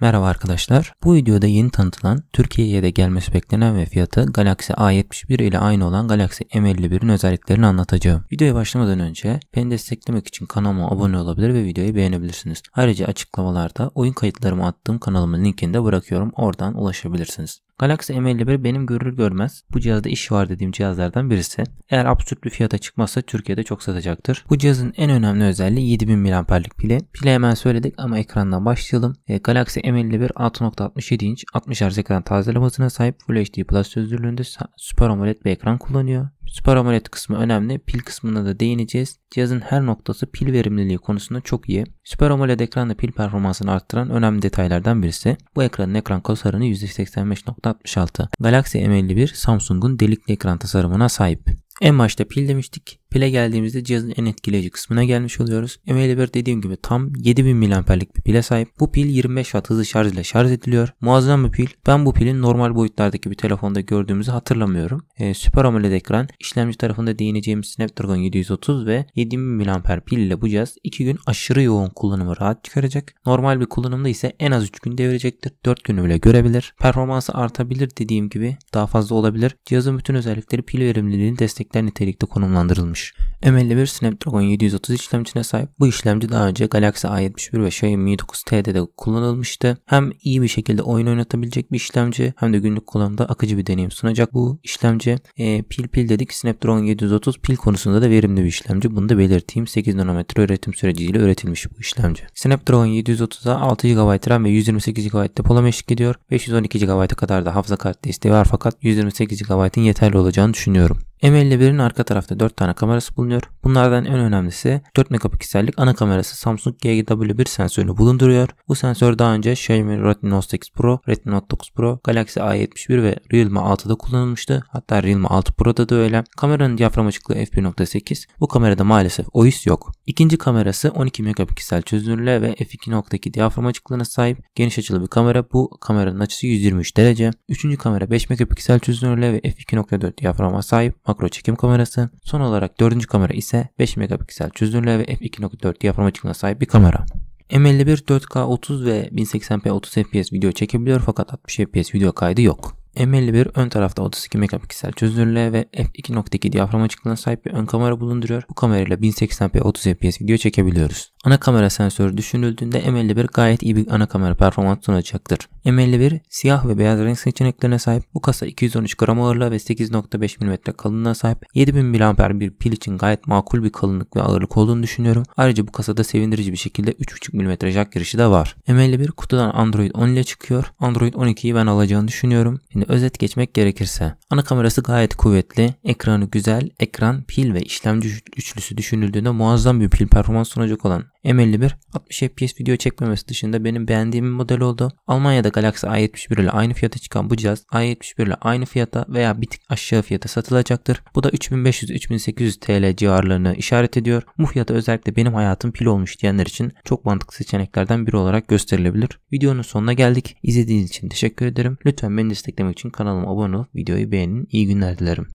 Merhaba arkadaşlar. Bu videoda yeni tanıtılan, Türkiye'ye de gelmesi beklenen ve fiyatı Galaxy A71 ile aynı olan Galaxy M51'in özelliklerini anlatacağım. Videoya başlamadan önce beni desteklemek için kanalıma abone olabilir ve videoyu beğenebilirsiniz. Ayrıca açıklamalarda oyun kayıtlarımı attığım kanalımın linkini de bırakıyorum. Oradan ulaşabilirsiniz. Galaxy M51 benim görür görmez bu cihazda iş var dediğim cihazlardan birisi. Eğer absürt bir fiyata çıkmazsa Türkiye'de çok satacaktır. Bu cihazın en önemli özelliği 7000 mAh'lik pili. Pili hemen söyledik ama ekrandan başlayalım. E, Galaxy M51 6.67 inç 60 Hz ekran tazelemasına sahip Full HD Plus çözünürlüğünde Super AMOLED bir ekran kullanıyor. Süper AMOLED kısmı önemli. Pil kısmına da değineceğiz. Cihazın her noktası pil verimliliği konusunda çok iyi. Süper AMOLED ekranla pil performansını arttıran önemli detaylardan birisi. Bu ekranın ekran kasarını %85.66. Galaxy M51 Samsung'un delikli ekran tasarımına sahip. En başta pil demiştik. Pile geldiğimizde cihazın en etkileyici kısmına gelmiş oluyoruz. M51 dediğim gibi tam 7000 mAh'lik bir pile sahip. Bu pil 25 Watt hızlı şarj ile şarj ediliyor. Muazzam bir pil. Ben bu pilin normal boyutlardaki bir telefonda gördüğümüzü hatırlamıyorum. Ee, Super AMOLED ekran, işlemci tarafında değineceğimiz Snapdragon 730 ve 7000 mAh pil ile bu cihaz 2 gün aşırı yoğun kullanımı rahat çıkaracak. Normal bir kullanımda ise en az 3 gün devirecektir. 4 günü bile görebilir. Performansı artabilir dediğim gibi daha fazla olabilir. Cihazın bütün özellikleri pil verimliliğini destekler nitelikte konumlandırılmış kullanılmış. M51 Snapdragon 730 işlemcisine sahip. Bu işlemci daha önce Galaxy A71 ve Xiaomi Mi 9T'de de kullanılmıştı. Hem iyi bir şekilde oyun oynatabilecek bir işlemci hem de günlük kullanımda akıcı bir deneyim sunacak bu işlemci. E, pil pil dedik Snapdragon 730 pil konusunda da verimli bir işlemci. Bunu da belirteyim. 8 nanometre üretim süreciyle üretilmiş bu işlemci. Snapdragon 730'a 6 GB RAM ve 128 GB depolama eşlik ediyor. 512 GB'a kadar da hafıza kart desteği var fakat 128 GB'in yeterli olacağını düşünüyorum. M51'in arka tarafta 4 tane kamerası bulunuyor. Bunlardan en önemlisi 4 megapiksellik ana kamerası Samsung GW1 sensörünü bulunduruyor. Bu sensör daha önce Xiaomi Redmi Note 8 Pro, Redmi Note 9 Pro, Galaxy A71 ve Realme 6'da kullanılmıştı. Hatta Realme 6 Pro'da da öyle. Kameranın diyafram açıklığı f1.8. Bu kamerada maalesef OIS yok. İkinci kamerası 12 megapiksel çözünürlüğe ve f2.2 diyafram açıklığına sahip. Geniş açılı bir kamera. Bu kameranın açısı 123 derece. Üçüncü kamera 5 megapiksel çözünürlüğe ve f2.4 diyaframa sahip makro çekim kamerası. Son olarak dördüncü kamera ise 5 megapiksel çözünürlüğe ve f2.4 diyafram açıklığına sahip bir kamera. M51 4K 30 ve 1080p 30 fps video çekebiliyor fakat 60 fps video kaydı yok. M51 ön tarafta 32 megapiksel çözünürlüğe ve f2.2 diyafram açıklığına sahip bir ön kamera bulunduruyor. Bu kamerayla 1080p 30 fps video çekebiliyoruz. Ana kamera sensörü düşünüldüğünde M51 gayet iyi bir ana kamera performansı sunacaktır. M51 siyah ve beyaz renk seçeneklerine sahip. Bu kasa 213 gram ağırlığa ve 8.5 mm kalınlığa sahip. 7000 mAh bir pil için gayet makul bir kalınlık ve ağırlık olduğunu düşünüyorum. Ayrıca bu kasada sevindirici bir şekilde 3.5 mm jack girişi de var. M51 kutudan Android 10 ile çıkıyor. Android 12'yi ben alacağını düşünüyorum. Şimdi özet geçmek gerekirse. Ana kamerası gayet kuvvetli. Ekranı güzel. Ekran, pil ve işlemci üçlüsü düşünüldüğünde muazzam bir pil performans sunacak olan M51 60 FPS video çekmemesi dışında benim beğendiğim bir model oldu. Almanya'da Galaxy A71 ile aynı fiyata çıkan bu cihaz A71 ile aynı fiyata veya bir tık aşağı fiyata satılacaktır. Bu da 3500-3800 TL civarlarını işaret ediyor. Bu fiyata özellikle benim hayatım pil olmuş diyenler için çok mantıklı seçeneklerden biri olarak gösterilebilir. Videonun sonuna geldik. İzlediğiniz için teşekkür ederim. Lütfen beni desteklemek için kanalıma abone olup videoyu beğenin. İyi günler dilerim.